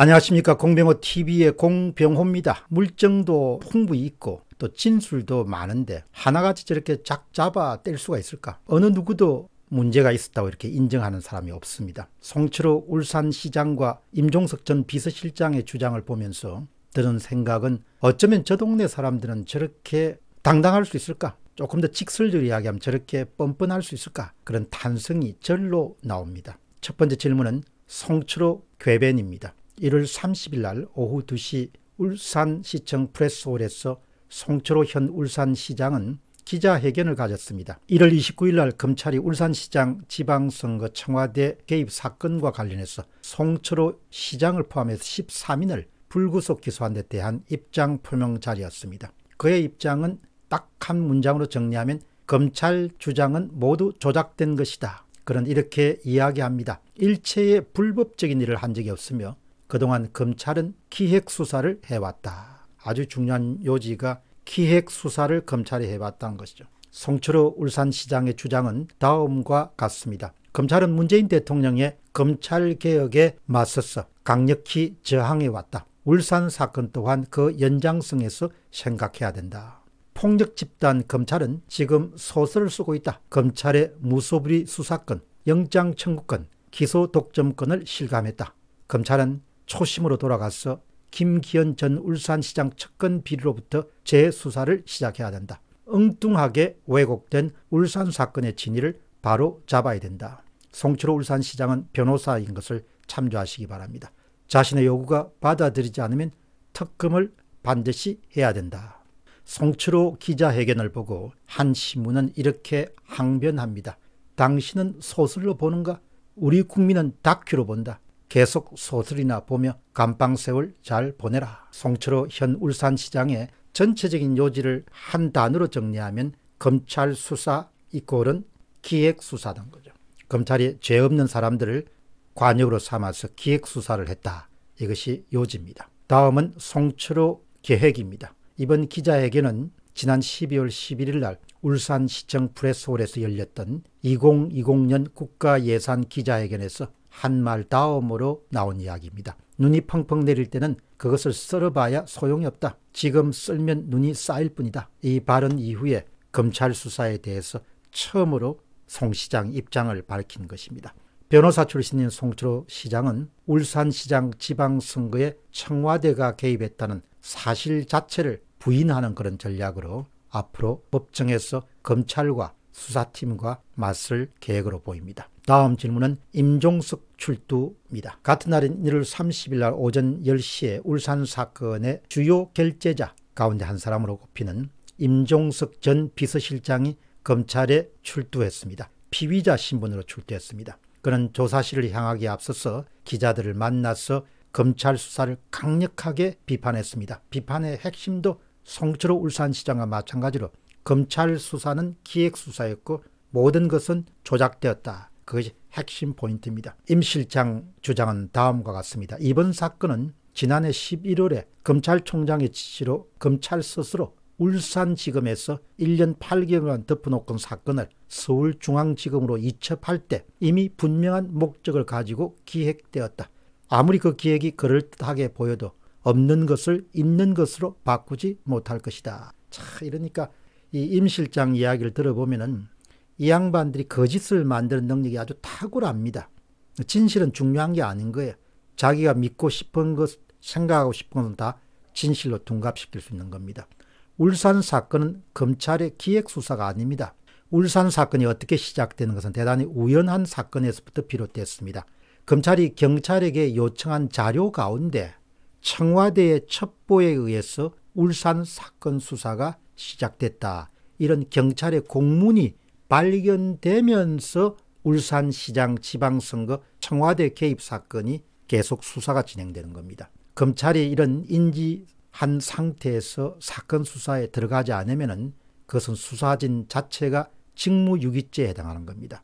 안녕하십니까 공병호 TV의 공병호입니다. 물정도 풍부히 있고 또 진술도 많은데 하나같이 저렇게 작 잡아 뗄 수가 있을까? 어느 누구도 문제가 있었다고 이렇게 인정하는 사람이 없습니다. 송철호 울산시장과 임종석 전 비서실장의 주장을 보면서 드는 생각은 어쩌면 저 동네 사람들은 저렇게 당당할 수 있을까? 조금 더 직설적으로 이야기하면 저렇게 뻔뻔할 수 있을까? 그런 탄성이 절로 나옵니다. 첫 번째 질문은 송철호 괴변입니다. 1월 30일 날 오후 2시 울산시청 프레스홀에서 송철호 현 울산시장은 기자회견을 가졌습니다. 1월 29일 날 검찰이 울산시장 지방선거 청와대 개입 사건과 관련해서 송철호 시장을 포함해서 13인을 불구속 기소한 데 대한 입장 표명 자리였습니다. 그의 입장은 딱 한 문장으로 정리하면 검찰 주장은 모두 조작된 것이다. 그런 이렇게 이야기합니다. 일체의 불법적인 일을 한 적이 없으며 그동안 검찰은 기획수사를 해왔다. 아주 중요한 요지가 기획수사를 검찰이 해왔다는 것이죠. 송철호 울산시장의 주장은 다음과 같습니다. 검찰은 문재인 대통령의 검찰개혁에 맞서서 강력히 저항해왔다. 울산 사건 또한 그 연장성에서 생각해야 된다. 폭력 집단 검찰은 지금 소설을 쓰고 있다. 검찰의 무소불위 수사권, 영장 청구권, 기소 독점권을 실감했다. 검찰은 초심으로 돌아가서 김기현 전 울산시장 측근 비리로부터 재수사를 시작해야 된다. 엉뚱하게 왜곡된 울산 사건의 진위를 바로 잡아야 된다. 송철호 울산시장은 변호사인 것을 참조하시기 바랍니다. 자신의 요구가 받아들이지 않으면 특검을 반드시 해야 된다. 송철호 기자회견을 보고 한 신문은 이렇게 항변합니다. 당신은 소설로 보는가? 우리 국민은 다큐로 본다. 계속 소설이나 보며 감방 세월 잘 보내라. 송철호 현 울산시장의 전체적인 요지를 한 단어로 정리하면 검찰 수사 이꼴은 기획수사단 거죠. 검찰이 죄 없는 사람들을 관역으로 삼아서 기획수사를 했다. 이것이 요지입니다. 다음은 송철호 계획입니다. 이번 기자회견은 지난 12월 11일 날 울산시청 프레스홀에서 열렸던 2020년 국가예산 기자회견에서 한말 다음으로 나온 이야기입니다. 눈이 펑펑 내릴 때는 그것을 썰어봐야 소용이 없다. 지금 썰면 눈이 쌓일 뿐이다. 이 발언 이후에 검찰 수사에 대해서 처음으로 송 시장 입장을 밝힌 것입니다. 변호사 출신인 송철호 시장은 울산시장 지방선거에 청와대가 개입했다는 사실 자체를 부인하는 그런 전략으로 앞으로 법정에서 검찰과 수사팀과 맞설 계획으로 보입니다. 다음 질문은 임종석 출두입니다. 같은 날인 1월 30일 날 오전 10시에 울산 사건의 주요 결재자 가운데 한 사람으로 꼽히는 임종석 전 비서실장이 검찰에 출두했습니다. 피의자 신분으로 출두했습니다. 그는 조사실을 향하기 앞서서 기자들을 만나서 검찰 수사를 강력하게 비판했습니다. 비판의 핵심도 송철호 울산시장과 마찬가지로 검찰 수사는 기획 수사였고 모든 것은 조작되었다. 그것이 핵심 포인트입니다. 임 실장 주장은 다음과 같습니다. 이번 사건은 지난해 11월에 검찰총장의 지시로 검찰 스스로 울산지검에서 1년 8개월간 덮어놓은 사건을 서울중앙지검으로 이첩할 때 이미 분명한 목적을 가지고 기획되었다. 아무리 그 기획이 그럴듯하게 보여도 없는 것을 있는 것으로 바꾸지 못할 것이다. 자, 이러니까 이임 실장 이야기를 들어보면은 이 양반들이 거짓을 만드는 능력이 아주 탁월합니다. 진실은 중요한 게 아닌 거예요. 자기가 믿고 싶은 것, 생각하고 싶은 건 다 진실로 둔갑시킬 수 있는 겁니다. 울산 사건은 검찰의 기획 수사가 아닙니다. 울산 사건이 어떻게 시작되는 것은 대단히 우연한 사건에서부터 비롯됐습니다. 검찰이 경찰에게 요청한 자료 가운데 청와대의 첩보에 의해서 울산 사건 수사가 시작됐다. 이런 경찰의 공문이 발견되면서 울산시장 지방선거 청와대 개입 사건이 계속 수사가 진행되는 겁니다. 검찰이 이런 인지한 상태에서 사건 수사에 들어가지 않으면 그것은 수사진 자체가 직무유기죄에 해당하는 겁니다.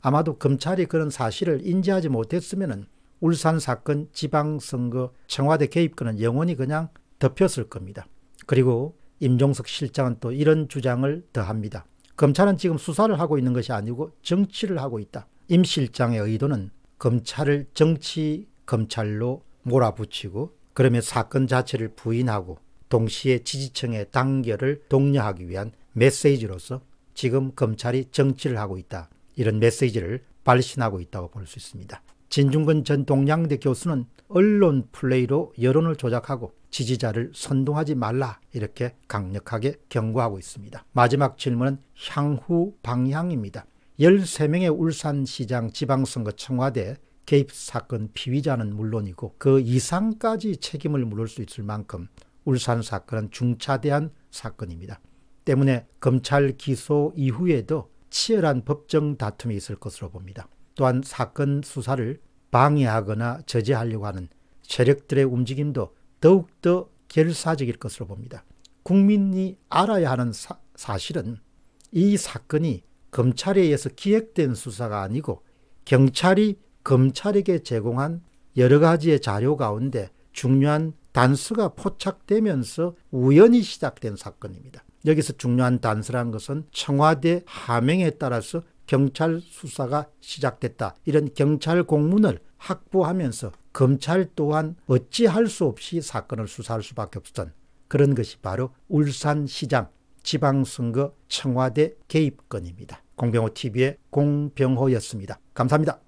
아마도 검찰이 그런 사실을 인지하지 못했으면 울산 사건 지방선거 청와대 개입권은 영원히 그냥 덮였을 겁니다. 그리고 임종석 실장은 또 이런 주장을 더합니다. 검찰은 지금 수사를 하고 있는 것이 아니고 정치를 하고 있다. 임 실장의 의도는 검찰을 정치 검찰로 몰아붙이고 그러면 사건 자체를 부인하고 동시에 지지층의 단결을 독려하기 위한 메시지로서 지금 검찰이 정치를 하고 있다. 이런 메시지를 발신하고 있다고 볼 수 있습니다. 진중근 전 동양대 교수는 언론 플레이로 여론을 조작하고 지지자를 선동하지 말라 이렇게 강력하게 경고하고 있습니다. 마지막 질문은 향후 방향입니다. 13명의 울산시장 지방선거 청와대 개입 사건 피의자는 물론이고 그 이상까지 책임을 물을 수 있을 만큼 울산 사건은 중차대한 사건입니다. 때문에 검찰 기소 이후에도 치열한 법정 다툼이 있을 것으로 봅니다. 또한 사건 수사를 방해하거나 저지하려고 하는 세력들의 움직임도 더욱더 결사적일 것으로 봅니다. 국민이 알아야 하는 사, 사실은 이 사건이 검찰에 의해서 기획된 수사가 아니고 경찰이 검찰에게 제공한 여러 가지의 자료 가운데 중요한 단서가 포착되면서 우연히 시작된 사건입니다. 여기서 중요한 단서란 것은 청와대 하명에 따라서 경찰 수사가 시작됐다. 이런 경찰 공문을 확보하면서 검찰 또한 어찌할 수 없이 사건을 수사할 수밖에 없었던 그런 것이 바로 울산시장 지방선거 청와대 개입건입니다. 공병호 TV의 공병호였습니다. 감사합니다.